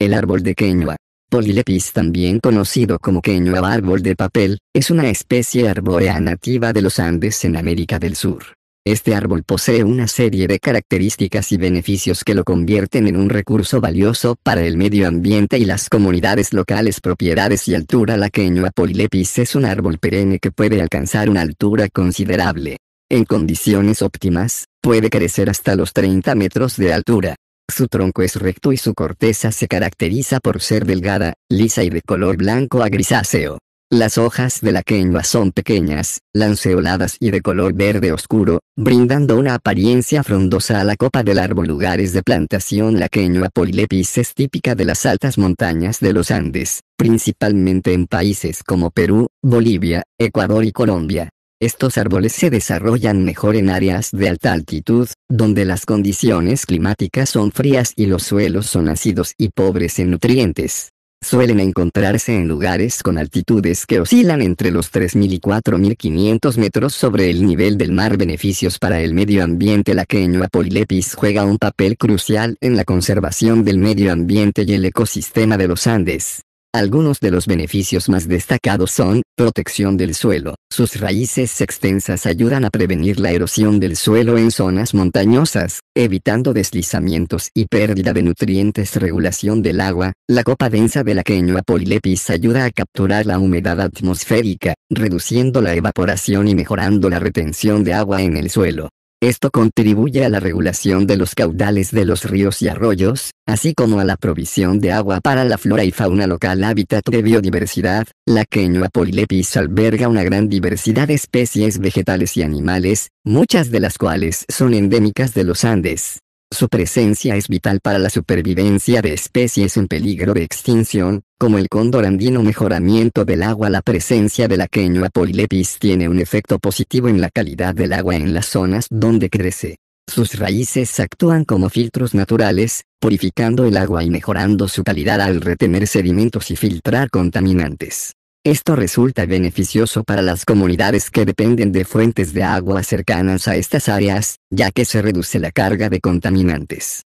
El árbol de quenua. Polylepis también conocido como quenua árbol de papel, es una especie arbórea nativa de los Andes en América del Sur. Este árbol posee una serie de características y beneficios que lo convierten en un recurso valioso para el medio ambiente y las comunidades locales. Propiedades y altura La quenua polylepis es un árbol perenne que puede alcanzar una altura considerable. En condiciones óptimas, puede crecer hasta los 30 metros de altura. Su tronco es recto y su corteza se caracteriza por ser delgada, lisa y de color blanco a grisáceo. Las hojas de la quenua son pequeñas, lanceoladas y de color verde oscuro, brindando una apariencia frondosa a la copa del árbol. Lugares de plantación La quenua polilepis es típica de las altas montañas de los Andes, principalmente en países como Perú, Bolivia, Ecuador y Colombia. Estos árboles se desarrollan mejor en áreas de alta altitud, donde las condiciones climáticas son frías y los suelos son ácidos y pobres en nutrientes. Suelen encontrarse en lugares con altitudes que oscilan entre los 3.000 y 4.500 metros sobre el nivel del mar. Beneficios para el medio ambiente La queñua polilepis juega un papel crucial en la conservación del medio ambiente y el ecosistema de los Andes. Algunos de los beneficios más destacados son, protección del suelo. Sus raíces extensas ayudan a prevenir la erosión del suelo en zonas montañosas, evitando deslizamientos y pérdida de nutrientes, regulación del agua. La copa densa de la queñua polilepis ayuda a capturar la humedad atmosférica, reduciendo la evaporación y mejorando la retención de agua en el suelo. Esto contribuye a la regulación de los caudales de los ríos y arroyos, así como a la provisión de agua para la flora y fauna local hábitat de biodiversidad. La queñua polilepis alberga una gran diversidad de especies vegetales y animales, muchas de las cuales son endémicas de los Andes. Su presencia es vital para la supervivencia de especies en peligro de extinción, como el cóndor andino mejoramiento del agua. La presencia de la quenua polylepis tiene un efecto positivo en la calidad del agua en las zonas donde crece. Sus raíces actúan como filtros naturales, purificando el agua y mejorando su calidad al retener sedimentos y filtrar contaminantes. Esto resulta beneficioso para las comunidades que dependen de fuentes de agua cercanas a estas áreas, ya que se reduce la carga de contaminantes.